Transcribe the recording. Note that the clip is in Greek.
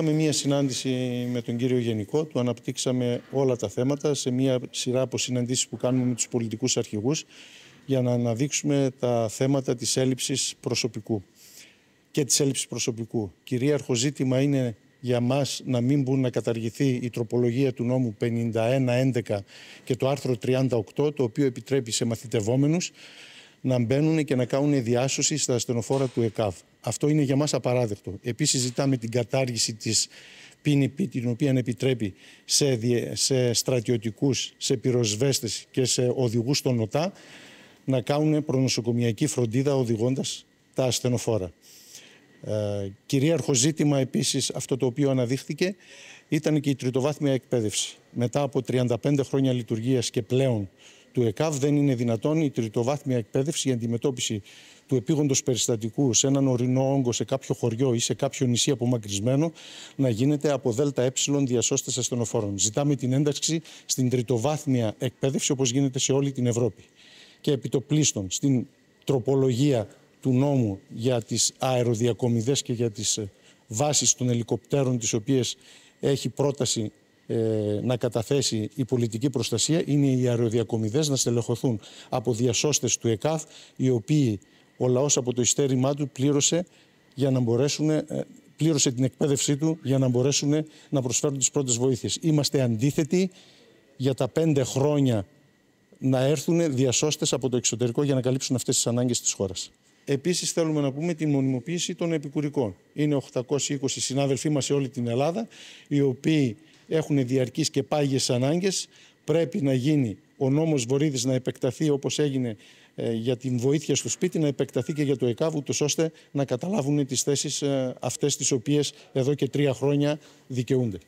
Είχαμε μία συνάντηση με τον κύριο Γενικό, του αναπτύξαμε όλα τα θέματα σε μία σειρά από συναντήσεις που κάνουμε με τους πολιτικούς αρχηγούς για να αναδείξουμε τα θέματα της έλλειψης προσωπικού και της έλλειψης προσωπικού. Κυρίαρχο ζήτημα είναι για μας να μην μπορεί να καταργηθεί η τροπολογία του νόμου 5111 και το άρθρο 38, το οποίο επιτρέπει σε μαθητευόμενους να μπαίνουν και να κάνουν διάσωση στα ασθενοφόρα του ΕΚΑΒ. Αυτό είναι για μας απαράδεκτο. Επίσης ζητάμε την κατάργηση της ποινή την οποία επιτρέπει σε, σε στρατιωτικούς, σε πυροσβέστες και σε οδηγούς των ΟΤΑ να κάνουν προνοσοκομιακή φροντίδα οδηγώντας τα ασθενοφόρα. Ε, κυρίαρχο ζήτημα επίσης αυτό το οποίο αναδείχθηκε ήταν και η τριτοβάθμια εκπαίδευση. Μετά από 35 χρόνια λειτουργίας και πλέον του ΕΚΑΒ δεν είναι δυνατόν η τριτοβάθμια εκπαίδευση για αντιμετώπιση του επίγοντος περιστατικού σε έναν ορεινό όγκο, σε κάποιο χωριό ή σε κάποιο νησί απομακρυσμένο, να γίνεται από ΔΕΛΤΑ ε διασώστε ασθενοφόρων. Ζητάμε την ένταξη στην τριτοβάθμια εκπαίδευση, όπως γίνεται σε όλη την Ευρώπη. Και επιτοπλίστων στην τροπολογία του νόμου για τις αεροδιακόμιδέ και για τις ε, βάσεις των ελικοπτέρων τις οποίες έχει πρόταση ε, να καταθέσει η πολιτική προστασία είναι οι αεροδιακομιδές να στελεχωθούν από διασώστες του ΕΚΑΦ οι οποίοι ο λαός από το ιστέρημά του πλήρωσε για να μπορέσουν ε, πλήρωσε την εκπαίδευσή του για να μπορέσουν να προσφέρουν τις πρώτες βοήθειες. Είμαστε αντίθετοι για τα πέντε χρόνια να έρθουν διασώστες από το εξωτερικό για να καλύψουν αυτές τις ανάγκες της χώρας. Επίσης θέλουμε να πούμε την μονιμοποίηση των επικουρικών. Είναι 820 συνάδελφοί μας σε όλη την Ελλάδα, οι οποίοι έχουν διαρκείς και πάγιες ανάγκες. Πρέπει να γίνει ο νόμος Βορύδης να επεκταθεί όπως έγινε ε, για την βοήθεια στο σπίτι, να επεκταθεί και για το ΕΚΑΒ, ούτως ώστε να καταλάβουν τις θέσεις ε, αυτές τις οποίες εδώ και τρία χρόνια δικαιούνται.